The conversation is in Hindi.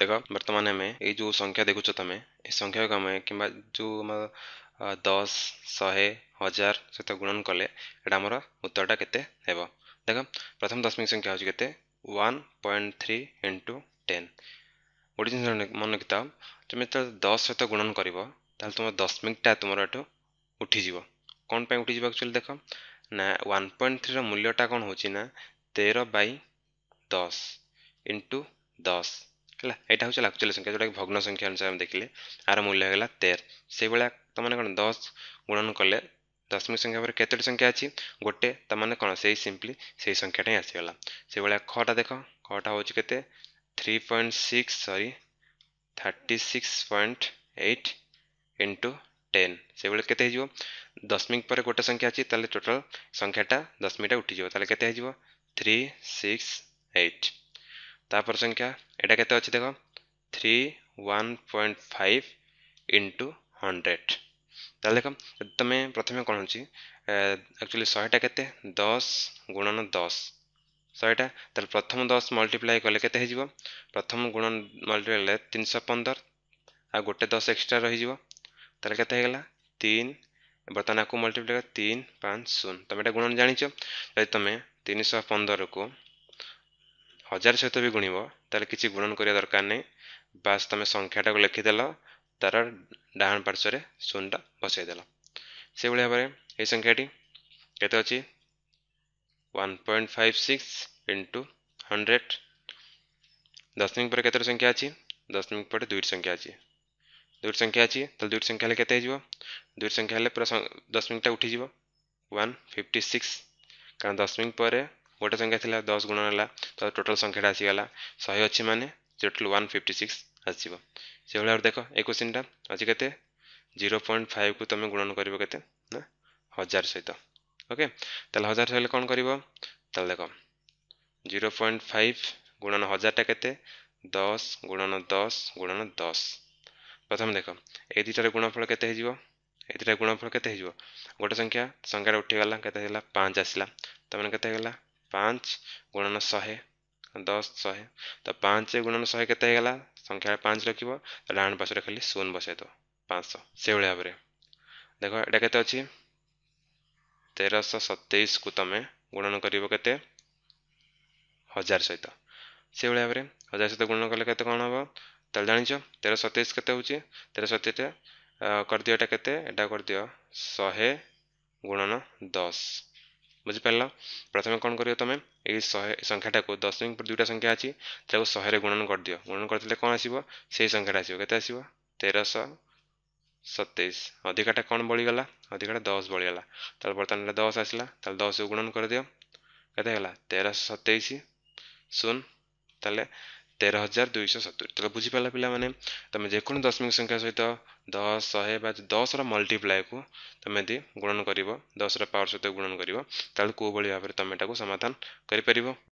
देख बर्तमान आम ये संख्या देखु तो तुम ये संख्या को आम कि जो दस शहे हजार सहित गुणन कले उत्तरटा के देख प्रथम दशमिक संख्या हूँ के पॉइंट थ्री इंटु टेन गोटे जिन मन रखी था तुम जो दस सहित गुणन कर तुम दशमिकटा तुम एट उठीज कौन पर उठी एक्चुअली देख ना वन पॉइंट थ्री रूल्यटा कौन हो तेर बै दस इंटु दस है यहाँ हूँ लाखचल संख्या जोटा कि भग्न संख्या अनुसार देखिले आर मूल्य होगा तेर से भाया तो मैंने कौन दस गुणन कले दशमिक संख्या पर कतोटी संख्या अच्छी गोटे तो मैंने कौन से ही सीम्पली से ही संख्याटा ही आसगला से भाया खटा देख खटा हूँ के three point six sorry thirty six point eight into ten से भाई के दशमिक पर गोटे संख्या अच्छी तेल टोटाल संख्याटा दशमिकटा उठी जाते थ्री सिक्स एट তারপর সংখ্যা এটা কেতে অছি দেখ three one point five into hundred তাহলে দেখ তুমি প্রথমে কোণ হচ্ছে একচুয়ালি শহেটা কেতে দশ গুণন দশ শহেটা তাহলে প্রথম দশ মল্টিপ্লাই কলে কেতে হয়ে প্রথম গুণন মল্টিপ্লাই কলে তিনশো পনের আর গোটে দশ এক্সট্রা রহিযিব তাহলে কেতে হয়ে গেলা তিন বর্তমানে আকু মল্টিপ্লাই তিন পাঁচ শূন্য তুমি এটা গুণন জাঁচ যদি তুমি তিনশহ পনেরকু हजार सहित भी गुणब तेल किसी गुणन करा दरकार नहीं तुम संख्याटा को लिखिदेल तार डाण पार्श्वर शून्यटा बसईदेल से भाई भाव में यह संख्याटी के one point five six into hundred दशमिक पर कत संख्या अच्छी दशमिक पर दुईट संख्या अच्छी दुईट संख्या अच्छी तो दुईट संख्या के दुईट संख्या पूरा दशमिकटा उठीज वन फिफ्टी सिक्स कारण दशमिक पर ଗୋଟେ ସଂଖ୍ୟା ଥିଲା ଦଶ ଗୁଣ ହେଲା ତ ଟୋଟାଲ୍ ସଂଖ୍ୟାଟା ଆସିଗଲା ଶହେ ଅଛି ମାନେ ଟୋଟାଲ୍ ୱାନ୍ ଫିଫ୍ଟି ସିକ୍ସ ଆସିବ ସେଭଳି ଭାବରେ ଦେଖ ଏକୋଇଶଟା ଅଛି କେତେ ଜିରୋ ପଏଣ୍ଟ ଫାଇଭ୍କୁ ତୁମେ ଗୁଣନ କରିବ କେତେ ନା ହଜାର ସହିତ ଓକେ ତାହେଲେ ହଜାର ସହିଲେ କ'ଣ କରିବ ତାହେଲେ ଦେଖ ଜିରୋ ପଏଣ୍ଟ ଫାଇଭ୍ ଗୁଣନ ହଜାରଟା କେତେ ଦଶ ଗୁଣନ ଦଶ ଗୁଣନ ଦଶ ପ୍ରଥମେ ଦେଖ ଏ ଦୁଇଟାର ଗୁଣଫଳ କେତେ ହେଇଯିବ ଏ ଦୁଇଟାର ଗୁଣଫଳ କେତେ ହେଇଯିବ ଗୋଟେ ସଂଖ୍ୟା ସଂଖ୍ୟାରେ ଉଠିଗଲା କେତେ ହେଲା ପାଞ୍ଚ ଆସିଲା ତା'ମାନେ କେତେ ହେଇଗଲା ପାଞ୍ଚ ଗୁଣନ ଶହେ ଦଶ ଶହେ ତ ପାଞ୍ଚ ଗୁଣନ ଶହେ କେତେ ହେଇଗଲା ସଂଖ୍ୟା ପାଞ୍ଚ ରଖିବ ତ ଡାହାଣ ପାର୍ଶ୍ୱରେ ଖାଲି ଶୂନ ବସାଇଦେବ ପାଞ୍ଚଶହ ସେଇଭଳି ଭାବରେ ଦେଖ ଏଇଟା କେତେ ଅଛି ତେରଶହ ସତେଇଶକୁ ତୁମେ ଗୁଣନ କରିବ କେତେ ହଜାର ସହିତ ସେଇଭଳି ଭାବରେ ହଜାର ସହିତ ଗୁଣନ କଲେ କେତେ କ'ଣ ହେବ ତାହେଲେ ଜାଣିଛ ତେର ସତେଇଶ କେତେ ହେଉଛି ତେର ସତେଇଶଟା କରିଦିଅ ଏଇଟା କେତେ ଏଇଟା କରିଦିଅ ଶହେ ଗୁଣନ ଦଶ बुझिपार प्रथम कन संख्याटा को दस दुईटा संख्या अहिले जा श्र गुणन गरिदियो गुणन कौन आयो सही संख्याटा आस सतेस अधिकटा कन् बढिगलाधिक दस बलिगला बर्त दस आसला दस गुणन गरिदियो तेह सतैस शून् त ତେର ହଜାର ଦୁଇଶହ ସତୁରି ତାହେଲେ ବୁଝିପାରିଲା ପିଲାମାନେ ତୁମେ ଯେକୌଣସି ଦଶମିକ ସଂଖ୍ୟା ସହିତ ଦଶ ଶହେ ବା ଦଶର ମଲ୍ଟିପ୍ଲାଏକୁ ତୁମେ ଯଦି ଗୁଣନ କରିବ ଦଶର ପାୱାର ସହିତ ଗୁଣନ କରିବ ତାହେଲେ କେଉଁଭଳି ଭାବରେ ତୁମେ ଏଟାକୁ ସମାଧାନ କରିପାରିବ